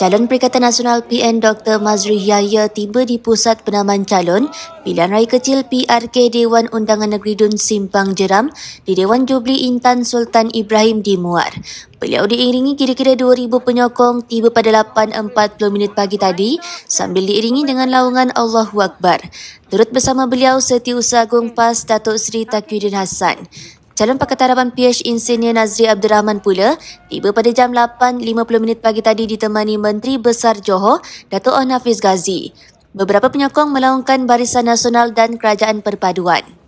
Calon Perikatan Nasional PN Dr. Mazri Yahya tiba di Pusat Penaman Calon Pilihan Raya Kecil PRK Dewan Undangan Negeri Dun Simpang Jeram di Dewan Jubli Intan Sultan Ibrahim di Muar. Beliau diiringi kira-kira 2,000 penyokong tiba pada 8.40 pagi tadi sambil diiringi dengan laungan Allahu Akbar. Turut bersama beliau Setiausaha Agung PAS Datuk Seri Takyudin Hassan. Calon Pakar Tarapan PH Insinyur Nazri Abdul Rahman pula tiba pada jam 8.50 pagi tadi ditemani Menteri Besar Johor, Dato' Hafiz Ghazi. Beberapa penyokong melaungkan Barisan Nasional dan Kerajaan Perpaduan.